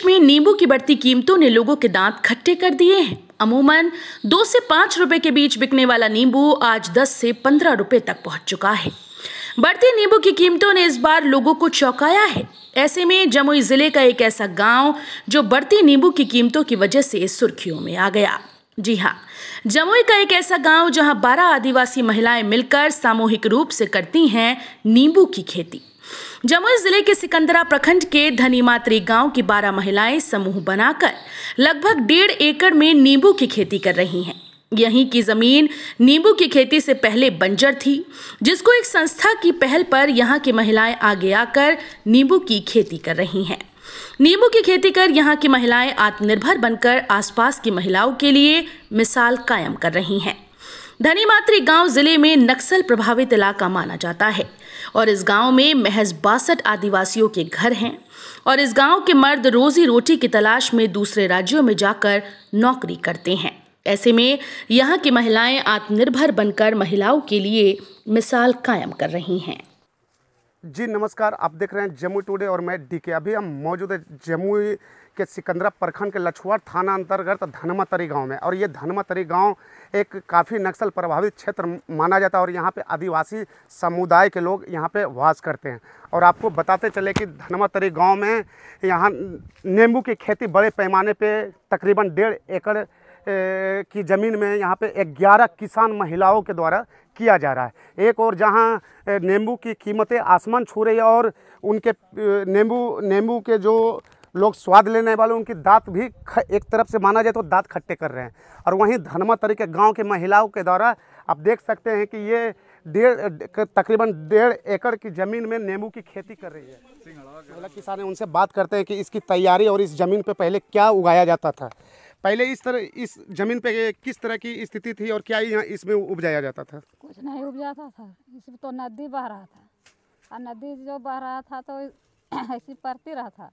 प्रदेश में नींबू की बढ़ती कीमतों ने लोगों के दांत खट्टे कर दिए हैं अमूमन दो से पांच रुपए के बीच बिकने वाला नींबू आज दस से पंद्रह रुपए तक पहुंच चुका है बढ़ती नींबू की कीमतों ने इस बार लोगों को चौंकाया है ऐसे में जमुई जिले का एक ऐसा गांव जो बढ़ती नींबू की कीमतों की वजह से सुर्खियों में आ गया जी हाँ जमुई का एक ऐसा गांव जहां 12 आदिवासी महिलाएं मिलकर सामूहिक रूप से करती हैं नींबू की खेती जमुई जिले के सिकंदरा प्रखंड के धनीमात्री गांव की 12 महिलाएं समूह बनाकर लगभग डेढ़ एकड़ में नींबू की खेती कर रही हैं यहीं की जमीन नींबू की खेती से पहले बंजर थी जिसको एक संस्था की पहल पर यहाँ की महिलाएं आगे आकर नींबू की खेती कर रही हैं नींबू की खेती कर यहाँ की महिलाएं आत्मनिर्भर बनकर आसपास की महिलाओं के लिए मिसाल कायम कर रही हैं धनीमात्री गांव जिले में नक्सल प्रभावित इलाका माना जाता है और इस गांव में महज बासठ आदिवासियों के घर हैं और इस गांव के मर्द रोजी रोटी की तलाश में दूसरे राज्यों में जाकर नौकरी करते हैं ऐसे में यहाँ की महिलाएं आत्मनिर्भर बनकर महिलाओं के लिए मिसाल कायम कर रही हैं जी नमस्कार आप देख रहे हैं जम्मू टुडे और मैं डी के अभी हम मौजूद है जम्मू के सिकंदरा प्रखंड के लछुआ थाना अंतर्गत धनमातरी गांव में और ये धनमातरी गांव एक काफ़ी नक्सल प्रभावित क्षेत्र माना जाता है और यहाँ पे आदिवासी समुदाय के लोग यहाँ पे वास करते हैं और आपको बताते चले कि धनमातरी गाँव में यहाँ नींबू की खेती बड़े पैमाने पर तकरीबन डेढ़ एकड़ की ज़मीन में यहाँ पे 11 किसान महिलाओं के द्वारा किया जा रहा है एक और जहाँ नींबू की कीमतें आसमान छू रही है और उनके नींबू नींबू के जो लोग स्वाद लेने वाले उनकी दांत भी एक तरफ से माना जाए तो दांत खट्टे कर रहे हैं और वहीं धनमा तरीके गांव के महिलाओं के द्वारा आप देख सकते हैं कि ये डेढ़ तकरीबन डेढ़ एकड़ की ज़मीन में नींबू की खेती कर रही है मतलब किसान उनसे बात करते हैं कि इसकी तैयारी और इस ज़मीन पर पहले क्या उगाया जाता था पहले इस तरह इस जमीन पे किस तरह की स्थिति थी और क्या यहाँ इसमें उपजाया जाता था कुछ नहीं उपजाता था इसमें तो नदी बह रहा था और नदी जो बह रहा था तो ऐसी पड़ती रहा था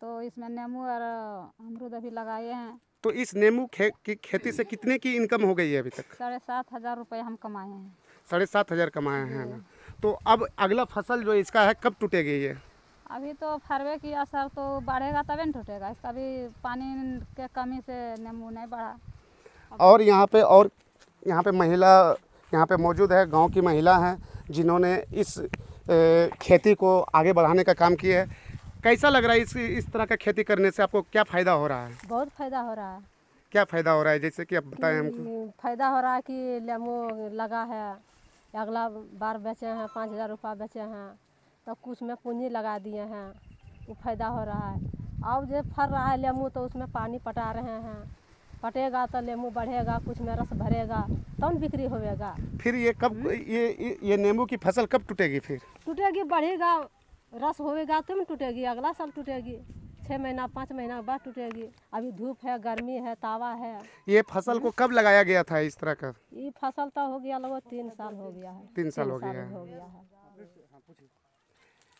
तो इसमें नेमू और अमरूद अभी लगाए हैं तो इस नेमू खे, की खेती से कितने की इनकम हो गई है अभी तक साढ़े सात हजार रुपये हम कमाए हैं साढ़े सात हजार कमाए हैं ना तो अब अगला फसल जो इसका है कब टूटेगी ये अभी तो फरवे किया सर तो बढ़ेगा तबे न टूटेगा इसका भी पानी के कमी से नींबू नहीं बढ़ा और यहाँ पे और यहाँ पे महिला यहाँ पे मौजूद है गांव की महिला हैं जिन्होंने इस खेती को आगे बढ़ाने का काम किया है कैसा लग रहा है इस इस तरह का खेती करने से आपको क्या फ़ायदा हो रहा है बहुत फ़ायदा हो रहा है क्या फ़ायदा हो रहा है जैसे कि आप बताएं हमको हम्म, फ़ायदा हो रहा है कि नींबू लगा है अगला बार बेचे हैं पाँच हज़ार रुपये बेचे हैं तब कुछ में पूंजी लगा दिए हैं वो फायदा हो रहा है अब जो फर रहा है लेमू तो उसमें पानी पटा रहे हैं पटेगा तो लेमू बढ़ेगा कुछ में रस भरेगा तब तो बिक्री होगा फिर ये कब हम्म। ये ये, ये नींबू की फसल कब टूटेगी फिर टूटेगी बढ़ेगा रस होगा तुम तो टूटेगी अगला साल टूटेगी छः महीना पाँच महीना बाद टूटेगी अभी धूप है गर्मी है तावा है ये फसल को हम्म। कब लगाया गया था इस तरह का ये फसल तो हो गया लगभग तीन साल हो गया है तीन साल हो गया है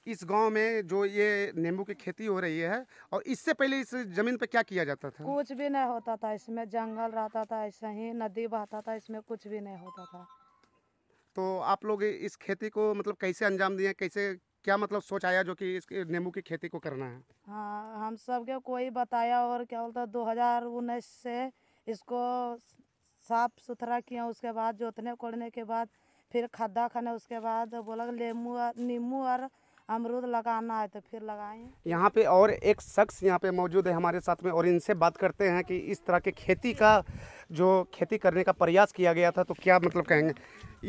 इस गांव में जो ये नींबू की खेती हो रही है और इससे पहले इस जमीन पे क्या किया जाता था कुछ भी नहीं होता था इसमें जंगल रहता था ऐसा ही नदी बहता था इसमें कुछ भी नहीं होता था तो आप लोग इस खेती को मतलब कैसे अंजाम दिए कैसे क्या मतलब सोच आया जो कि इस नींबू की खेती को करना है हाँ हम सब के कोई बताया और क्या बोलता दो हजार उन्नीस से इसको साफ सुथरा किया उसके बाद जोतने कोड़ने के बाद फिर खद्दा खाने उसके बाद बोला नींबू और अमरूद लगाना है तो फिर लगाए यहाँ पे और एक शख्स यहाँ पे मौजूद है हमारे साथ में और इनसे बात करते हैं कि इस तरह के खेती का जो खेती करने का प्रयास किया गया था तो क्या मतलब कहेंगे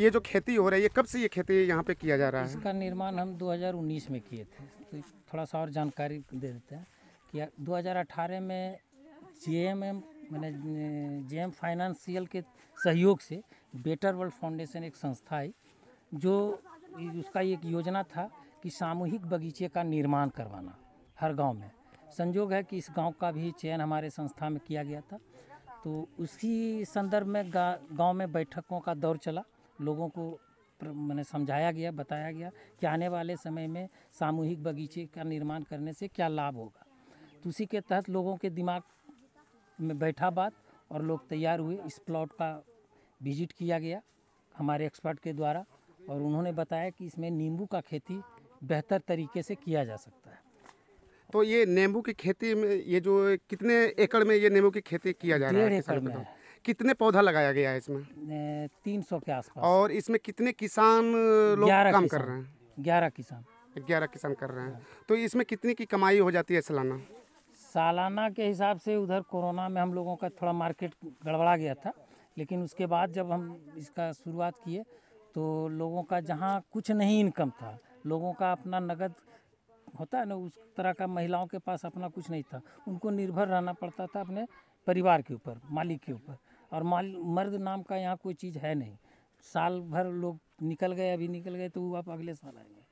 ये जो खेती हो रही है कब से ये खेती यहाँ पे किया जा रहा है इसका निर्माण हम 2019 में किए थे तो थोड़ा सा और जानकारी दे देते हैं कि 2018 में जे एम एम मैंने जे एम फाइनेंशियल के सहयोग से बेटर वर्ल्ड फाउंडेशन एक संस्था आई जो उसका एक योजना था कि सामूहिक बगीचे का निर्माण करवाना हर गांव में संजोग है कि इस गांव का भी चयन हमारे संस्था में किया गया था तो उसी संदर्भ में गांव में बैठकों का दौर चला लोगों को मैंने समझाया गया बताया गया कि आने वाले समय में सामूहिक बगीचे का निर्माण करने से क्या लाभ होगा तो उसी के तहत लोगों के दिमाग में बैठा बात और लोग तैयार हुए इस प्लॉट का विजिट किया गया हमारे एक्सपर्ट के द्वारा और उन्होंने बताया कि इसमें नींबू का खेती बेहतर तरीके से किया जा सकता है तो ये नींबू की खेती में ये जो कितने एकड़ में ये नींबू की खेती किया जा रहा है एकड़ में कितने पौधा लगाया गया है इसमें तीन सौ के आसपास और इसमें कितने किसान लोग काम किसान, कर रहे हैं ग्यारह किसान ग्यारह किसान कर रहे हैं हाँ। तो इसमें कितनी की कमाई हो जाती है सालाना सालाना के हिसाब से उधर कोरोना में हम लोगों का थोड़ा मार्केट गड़बड़ा गया था लेकिन उसके बाद जब हम इसका शुरुआत किए तो लोगों का जहाँ कुछ नहीं इनकम था लोगों का अपना नगद होता है ना उस तरह का महिलाओं के पास अपना कुछ नहीं था उनको निर्भर रहना पड़ता था अपने परिवार के ऊपर मालिक के ऊपर और माल मर्द नाम का यहाँ कोई चीज़ है नहीं साल भर लोग निकल गए अभी निकल गए तो वो आप अगले साल आएंगे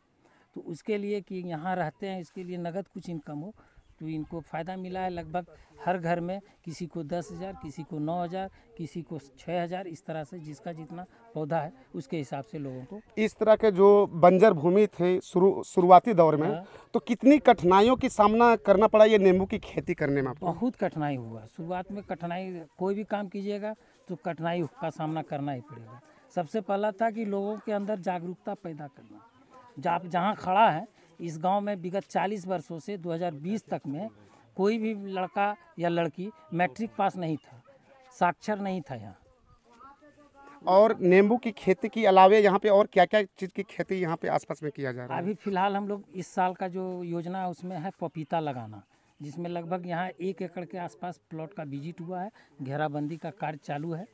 तो उसके लिए कि यहाँ रहते हैं इसके लिए नगद कुछ इनकम हो तो इनको फ़ायदा मिला है लगभग हर घर में किसी को दस हज़ार किसी को नौ हज़ार किसी को छः हज़ार इस तरह से जिसका जितना पौधा है उसके हिसाब से लोगों को इस तरह के जो बंजर भूमि थे शुरू शुरुआती दौर में हाँ। तो कितनी कठिनाइयों की सामना करना पड़ा ये नींबू की खेती करने में बहुत कठिनाई हुआ शुरुआत में कठिनाई कोई भी काम कीजिएगा तो कठिनाई का सामना करना ही पड़ेगा सबसे पहला था कि लोगों के अंदर जागरूकता पैदा करना जहाँ खड़ा है इस गांव में विगत 40 वर्षों से 2020 तक में कोई भी लड़का या लड़की मैट्रिक पास नहीं था साक्षर नहीं था यहाँ और नींबू की खेती के अलावे यहाँ पे और क्या क्या चीज़ की खेती यहाँ पे आसपास में किया जा रहा है अभी फिलहाल हम लोग इस साल का जो योजना है उसमें है पपीता लगाना जिसमें लगभग यहाँ एक एकड़ के आसपास प्लॉट का विजिट हुआ है घेराबंदी का कार्य चालू है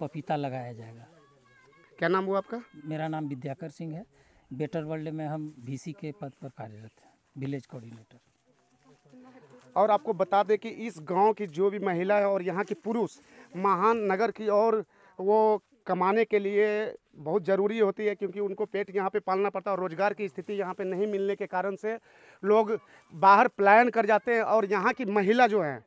पपीता लगाया जाएगा क्या नाम हुआ आपका मेरा नाम विद्याकर सिंह है बेटर वर्ल्ड में हम वीसी के पद पर कार्यरत हैं विलेज कोऑर्डिनेटर और आपको बता दें कि इस गांव की जो भी महिला है और यहाँ की पुरुष महान नगर की और वो कमाने के लिए बहुत ज़रूरी होती है क्योंकि उनको पेट यहाँ पे पालना पड़ता है और रोज़गार की स्थिति यहाँ पे नहीं मिलने के कारण से लोग बाहर पलायन कर जाते हैं और यहाँ की महिला जो हैं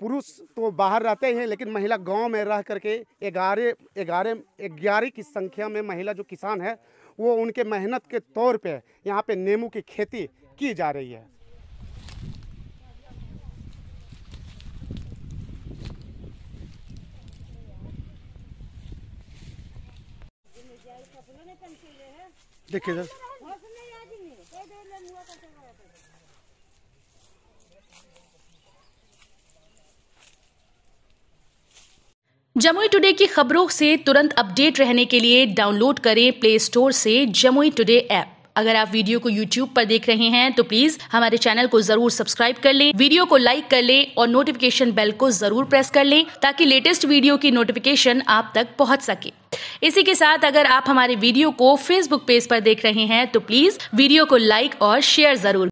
पुरुष तो बाहर रहते हैं लेकिन महिला गांव में रह करके ग्यारह ग्यारह ग्यारह की संख्या में महिला जो किसान है वो उनके मेहनत के तौर पे यहाँ पे नींबू की खेती की जा रही है देखिए सर जमुई टुडे की खबरों से तुरंत अपडेट रहने के लिए डाउनलोड करें प्ले स्टोर से जमुई टुडे ऐप अगर आप वीडियो को यूट्यूब पर देख रहे हैं तो प्लीज हमारे चैनल को जरूर सब्सक्राइब कर लें वीडियो को लाइक कर लें और नोटिफिकेशन बेल को जरूर प्रेस कर लें ताकि लेटेस्ट वीडियो की नोटिफिकेशन आप तक पहुंच सके इसी के साथ अगर आप हमारे वीडियो को फेसबुक पेज पर देख रहे हैं तो प्लीज वीडियो को लाइक और शेयर जरूर